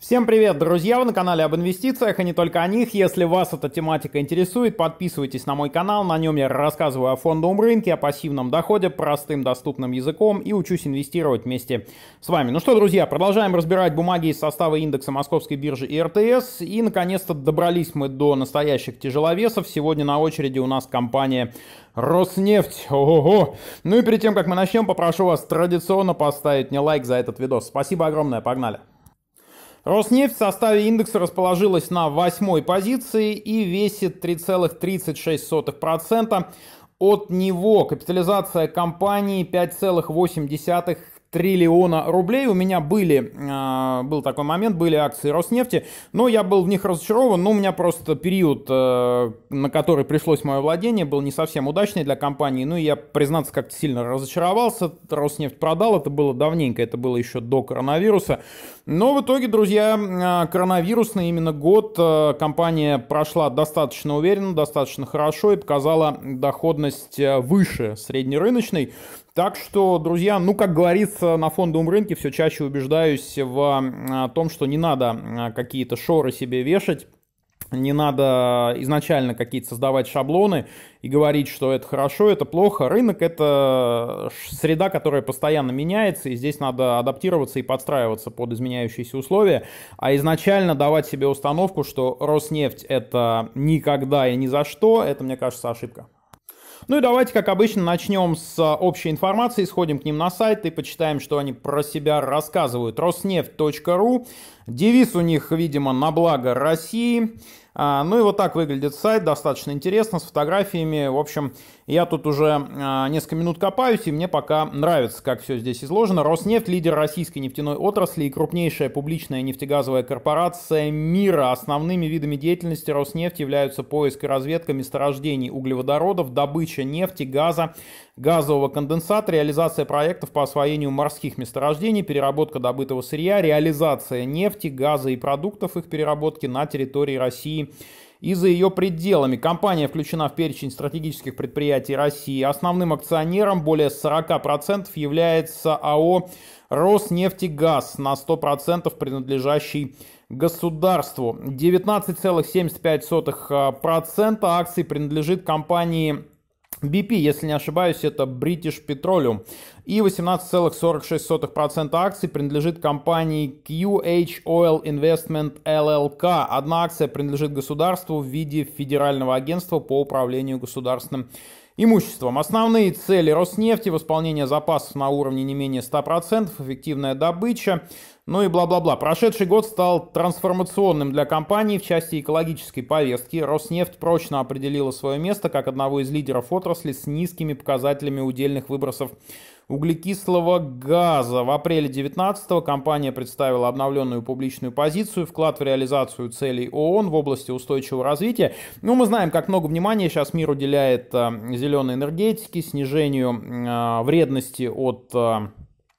Всем привет, друзья! Вы на канале об инвестициях а не только о них. Если вас эта тематика интересует, подписывайтесь на мой канал. На нем я рассказываю о фондовом рынке, о пассивном доходе, простым доступным языком и учусь инвестировать вместе с вами. Ну что, друзья, продолжаем разбирать бумаги из состава индекса Московской биржи и РТС. И, наконец-то, добрались мы до настоящих тяжеловесов. Сегодня на очереди у нас компания Роснефть. Ого! Ну и перед тем, как мы начнем, попрошу вас традиционно поставить мне лайк за этот видос. Спасибо огромное, погнали! Роснефть в составе индекса расположилась на восьмой позиции и весит 3,36% от него. Капитализация компании 5,8 триллиона рублей. У меня были, а, был такой момент, были акции Роснефти, но я был в них разочарован, но ну, у меня просто период, э, на который пришлось мое владение, был не совсем удачный для компании, ну и я, признаться, как-то сильно разочаровался, Роснефть продал, это было давненько, это было еще до коронавируса, но в итоге, друзья, э, коронавирусный именно год э, компания прошла достаточно уверенно, достаточно хорошо и показала доходность выше среднерыночной, так что, друзья, ну, как говорится, на фондовом рынке все чаще убеждаюсь в а, том, что не надо а, какие-то шоры себе вешать, не надо изначально какие-то создавать шаблоны и говорить, что это хорошо, это плохо. Рынок – это э, среда, которая постоянно меняется, и здесь надо адаптироваться и подстраиваться под изменяющиеся условия. А изначально давать себе установку, что Роснефть – это никогда и ни за что, это, мне кажется, ошибка. Ну и давайте, как обычно, начнем с а, общей информации, сходим к ним на сайт и почитаем, что они про себя рассказывают. Роснефть.ру Девиз у них, видимо, на благо России. А, ну и вот так выглядит сайт, достаточно интересно, с фотографиями. В общем, я тут уже а, несколько минут копаюсь, и мне пока нравится, как все здесь изложено. Роснефть – лидер российской нефтяной отрасли и крупнейшая публичная нефтегазовая корпорация мира. Основными видами деятельности Роснефть являются поиск и разведка месторождений углеводородов, добыча нефти, газа, газового конденсата, реализация проектов по освоению морских месторождений, переработка добытого сырья, реализация нефти, нефти, газа и продуктов их переработки на территории России и за ее пределами. Компания включена в перечень стратегических предприятий России. Основным акционером более 40% является АО «Роснефтегаз» на 100% принадлежащий государству. 19,75% а, акций принадлежит компании BP, если не ошибаюсь, это British Petroleum. И 18,46% акций принадлежит компании QH Oil Investment LLK. Одна акция принадлежит государству в виде Федерального агентства по управлению государственным Имуществом. Основные цели Роснефти – восполнение запасов на уровне не менее 100%, эффективная добыча, ну и бла-бла-бла. Прошедший год стал трансформационным для компании в части экологической повестки. Роснефть прочно определила свое место как одного из лидеров отрасли с низкими показателями удельных выбросов углекислого газа. В апреле 2019 компания представила обновленную публичную позицию «Вклад в реализацию целей ООН в области устойчивого развития». Ну, мы знаем, как много внимания сейчас мир уделяет а, зеленой энергетике, снижению а, вредности от а,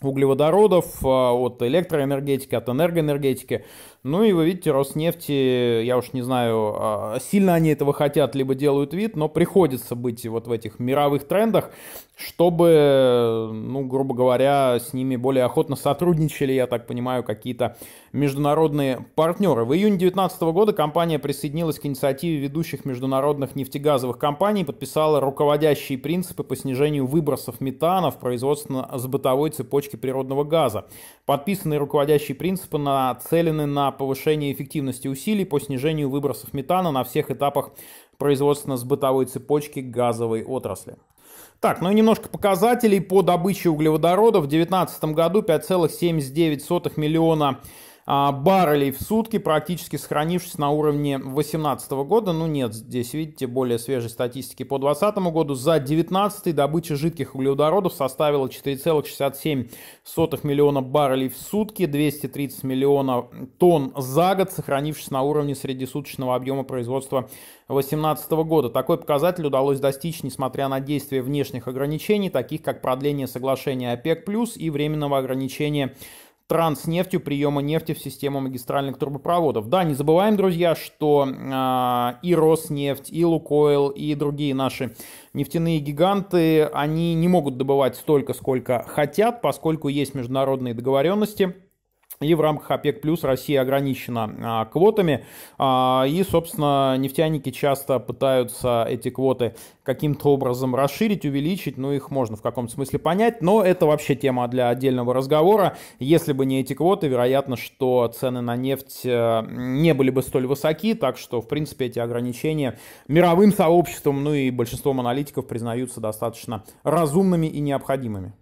углеводородов, от электроэнергетики, от энергоэнергетики. Ну и вы видите, Роснефти, я уж не знаю, а, сильно они этого хотят, либо делают вид, но приходится быть вот в этих мировых трендах, чтобы, ну, грубо говоря, с ними более охотно сотрудничали, я так понимаю, какие-то международные партнеры. В июне 2019 года компания присоединилась к инициативе ведущих международных нефтегазовых компаний, подписала руководящие принципы по снижению выбросов метана в производственно-сбытовой цепочке природного газа. Подписанные руководящие принципы нацелены на на повышение эффективности усилий по снижению выбросов метана на всех этапах производственно-сбытовой цепочки газовой отрасли. Так, ну и немножко показателей по добыче углеводородов. В 2019 году 5,79 миллиона а, баррелей в сутки, практически сохранившись на уровне 2018 года. Ну нет, здесь, видите, более свежей статистики по 2020 году. За 2019 добыча жидких углеводородов составила 4,67 миллиона баррелей в сутки, 230 миллионов тонн за год, сохранившись на уровне среднесуточного объема производства 2018 года. Такой показатель удалось достичь, несмотря на действие внешних ограничений, таких как продление соглашения ОПЕК+, и временного ограничения транснефтью приема нефти в систему магистральных трубопроводов. Да, не забываем, друзья, что э, и Роснефть, и Лукойл, и другие наши нефтяные гиганты, они не могут добывать столько, сколько хотят, поскольку есть международные договоренности – и в рамках ОПЕК плюс Россия ограничена а, квотами. А, и, собственно, нефтяники часто пытаются эти квоты каким-то образом расширить, увеличить. Ну, их можно в каком-то смысле понять. Но это вообще тема для отдельного разговора. Если бы не эти квоты, вероятно, что цены на нефть э, не были бы столь высоки. Так что, в принципе, эти ограничения мировым сообществом, ну и большинством аналитиков признаются достаточно разумными и необходимыми.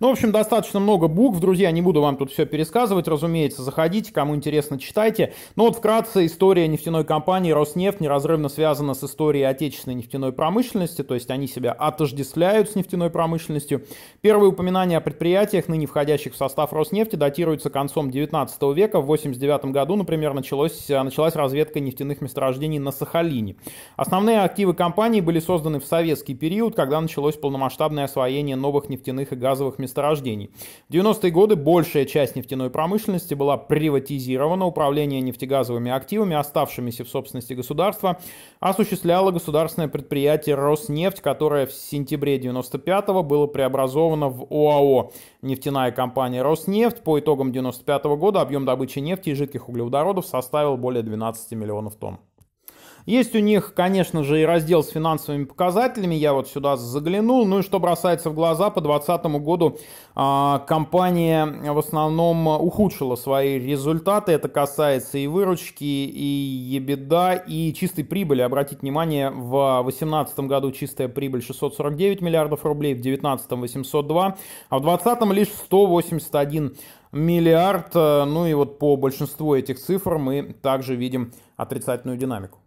Ну, в общем, достаточно много букв, друзья, не буду вам тут все пересказывать, разумеется, заходите, кому интересно, читайте. Но вот вкратце история нефтяной компании «Роснефть» неразрывно связана с историей отечественной нефтяной промышленности, то есть они себя отождествляют с нефтяной промышленностью. Первые упоминания о предприятиях, ныне входящих в состав «Роснефти», датируются концом 19 века. В 89 году, например, началось, э, началась разведка нефтяных месторождений на Сахалине. Основные активы компании были созданы в советский период, когда началось полномасштабное освоение новых нефтяных и газовых месторождений месторождений. В 90-е годы большая часть нефтяной промышленности была приватизирована, управление нефтегазовыми активами, оставшимися в собственности государства, осуществляло государственное предприятие «Роснефть», которое в сентябре 95-го было преобразовано в ОАО «Нефтяная компания Роснефть». По итогам 95 -го года объем добычи нефти и жидких углеводородов составил более 12 миллионов тонн. Есть у них, конечно же, и раздел с финансовыми показателями, я вот сюда заглянул. Ну и что бросается в глаза, по 2020 году а, компания в основном ухудшила свои результаты. Это касается и выручки, и ебеда, и чистой прибыли. Обратите внимание, в 2018 году чистая прибыль 649 миллиардов рублей, в 2019 802, а в 2020 лишь 181 миллиард. Э, ну и вот по большинству этих цифр мы также видим отрицательную динамику.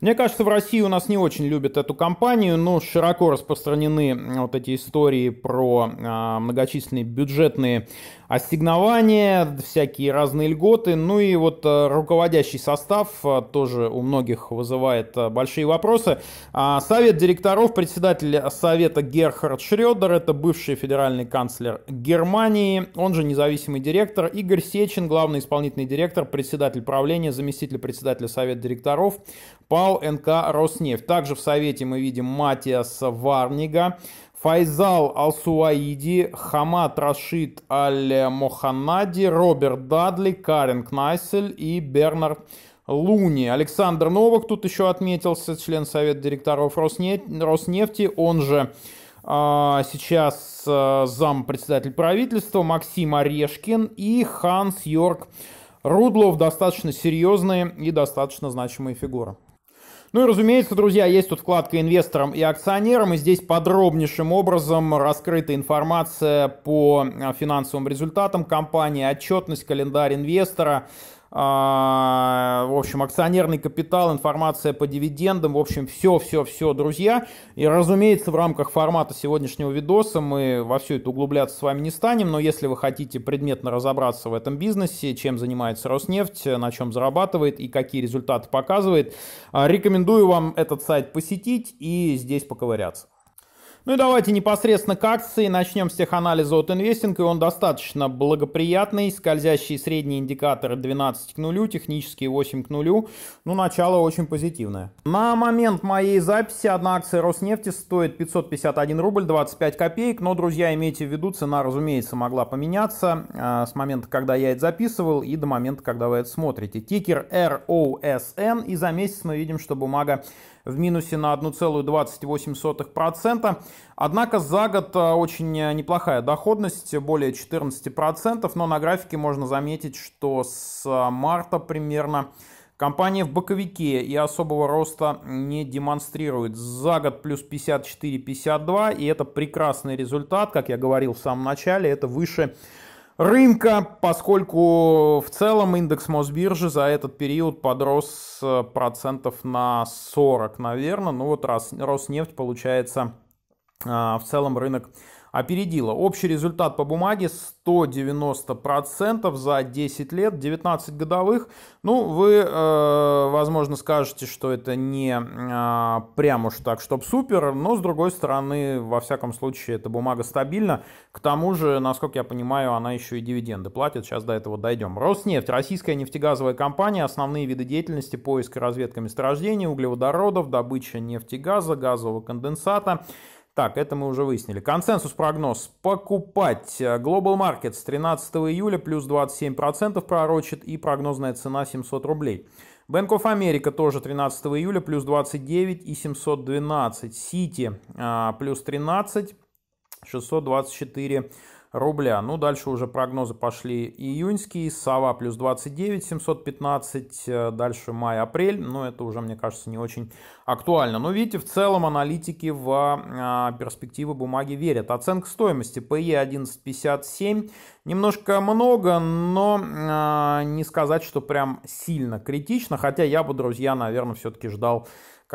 Мне кажется, в России у нас не очень любят эту компанию, но широко распространены вот эти истории про а, многочисленные бюджетные ассигнования, всякие разные льготы. Ну и вот э, руководящий состав э, тоже у многих вызывает э, большие вопросы. А, совет директоров, председатель совета Герхард Шредер, это бывший федеральный канцлер Германии, он же независимый директор, Игорь Сечин, главный исполнительный директор, председатель правления, заместитель председателя совета директоров, Павел ЦАО НК «Роснефть». Также в Совете мы видим Матиаса Варнига, Файзал Алсуаиди, Хамат Рашид аль моханади Роберт Дадли, Карен Кнайсель и Бернард Луни. Александр Новак тут еще отметился, член Совета директоров Роснефти, он же а, сейчас а, зам председатель правительства Максим Орешкин и Ханс Йорк Рудлов достаточно серьезные и достаточно значимые фигуры. Ну и, разумеется, друзья, есть тут вкладка инвесторам и акционерам, и здесь подробнейшим образом раскрыта информация по а, финансовым результатам компании, отчетность, календарь инвестора, а, в общем, акционерный капитал, информация по дивидендам, в общем, все-все-все, друзья. И, разумеется, в рамках формата сегодняшнего видоса мы во все это углубляться с вами не станем, но если вы хотите предметно разобраться в этом бизнесе, чем занимается Роснефть, на чем зарабатывает и какие результаты показывает, а, рекомендую вам этот сайт посетить и здесь поковыряться. Ну и давайте непосредственно к акции. Начнем с теханализа от инвестинга. он достаточно благоприятный. Скользящие средние индикаторы 12 к нулю, технические 8 к нулю. Ну, начало очень позитивное. На момент моей записи одна акция Роснефти стоит 551 рубль 25 копеек. Но, друзья, имейте в виду, цена, разумеется, могла поменяться э, с момента, когда я это записывал и до момента, когда вы это смотрите. Тикер ROSN. И за месяц мы видим, что бумага в минусе на 1,28%. Однако за год э, очень неплохая доходность, более 14%, но на графике можно заметить, что с э, марта примерно Компания в боковике и особого роста не демонстрирует. За год плюс 54-52, и это прекрасный результат, как я говорил в самом начале, это выше рынка, поскольку в целом индекс Мосбиржи за этот период подрос э, процентов на 40, наверное. Ну вот раз, Роснефть, получается, э, в целом рынок опередила. Общий результат по бумаге 190% за 10 лет, 19 годовых. Ну, вы, э, возможно, скажете, что это не э, прям уж так, чтоб супер, но, с другой стороны, во всяком случае, эта бумага стабильна. К тому же, насколько я понимаю, она еще и дивиденды платит. Сейчас до этого дойдем. Роснефть, российская нефтегазовая компания, основные виды деятельности, поиск и разведка месторождений, углеводородов, добыча нефти газа, газового конденсата – так, это мы уже выяснили. Консенсус прогноз. Покупать. Э, Global Markets 13 июля плюс 27% пророчит и прогнозная цена 700 рублей. Bank of America тоже 13 июля плюс 29 и 712. City а, плюс 13, 624 рубля. Ну, дальше уже прогнозы пошли июньские, сова плюс 29, 715, э, дальше май-апрель, но это уже, мне кажется, не очень актуально. Но видите, в целом аналитики в а, перспективы бумаги верят. Оценка стоимости PE 1157, немножко много, но а, не сказать, что прям сильно критично, хотя я бы, друзья, наверное, все-таки ждал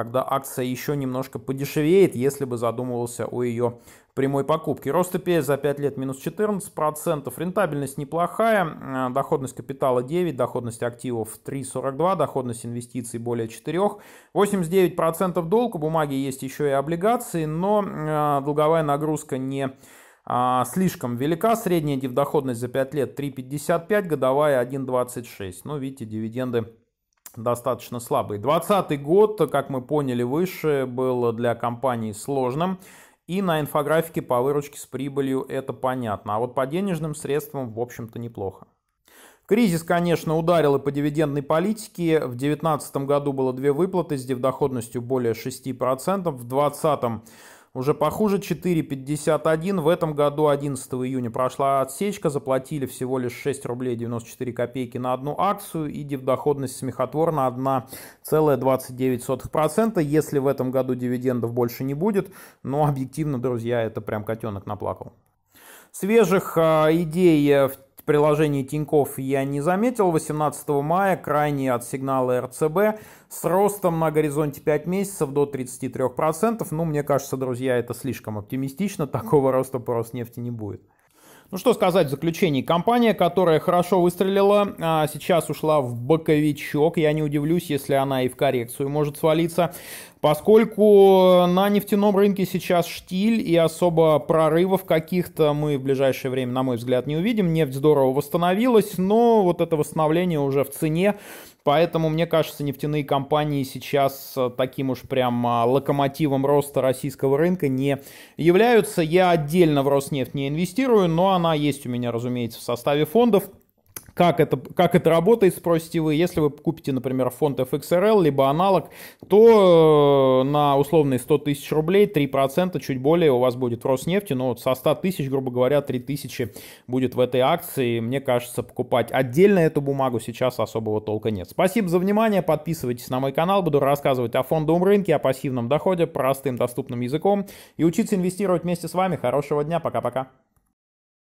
когда акция еще немножко подешевеет, если бы задумывался о ее прямой покупке. Рост EPS за 5 лет минус 14%, рентабельность неплохая, э, доходность капитала 9, доходность активов 3,42, доходность инвестиций более 4, 89% долг, у бумаги есть еще и облигации, но э, долговая нагрузка не а, слишком велика. Средняя дивдоходность за 5 лет 3,55, годовая 1,26. Ну, видите, дивиденды достаточно слабый. 2020 год, как мы поняли выше, был для компании сложным. И на инфографике по выручке с прибылью это понятно. А вот по денежным средствам, в общем-то, неплохо. Кризис, конечно, ударил и по дивидендной политике. В 2019 году было две выплаты с дивдоходностью более 6%. В 2020 уже похуже 4,51. В этом году 11 июня прошла отсечка, заплатили всего лишь 6 рублей 94 копейки на одну акцию и дивдоходность смехотворна 1,29%. Если в этом году дивидендов больше не будет, но объективно, друзья, это прям котенок наплакал. Свежих а, идей э, в приложении Тиньков я не заметил. 18 мая крайний от сигнала РЦБ с ростом на горизонте 5 месяцев до 33%. Ну, мне кажется, друзья, это слишком оптимистично. Такого роста по Роснефти не будет. Ну что сказать в заключении. Компания, которая хорошо выстрелила, а, сейчас ушла в боковичок. Я не удивлюсь, если она и в коррекцию может свалиться. Поскольку на нефтяном рынке сейчас штиль и особо прорывов каких-то мы в ближайшее время, на мой взгляд, не увидим. Нефть здорово восстановилась, но вот это восстановление уже в цене Поэтому, мне кажется, нефтяные компании сейчас э, таким уж прям э, локомотивом роста российского рынка не являются. Я отдельно в Роснефть не инвестирую, но она есть у меня, разумеется, в составе фондов. Как это, как это работает, спросите вы. Если вы купите, например, фонд FXRL, либо аналог, то э, на условные 100 тысяч рублей 3% чуть более у вас будет в Роснефти. Но со 100 тысяч, грубо говоря, 3 тысячи будет в этой акции. Мне кажется, покупать отдельно эту бумагу сейчас особого толка нет. Спасибо за внимание. Подписывайтесь на мой канал. Буду рассказывать о фондовом рынке, о пассивном доходе простым доступным языком и учиться инвестировать вместе с вами. Хорошего дня. Пока-пока.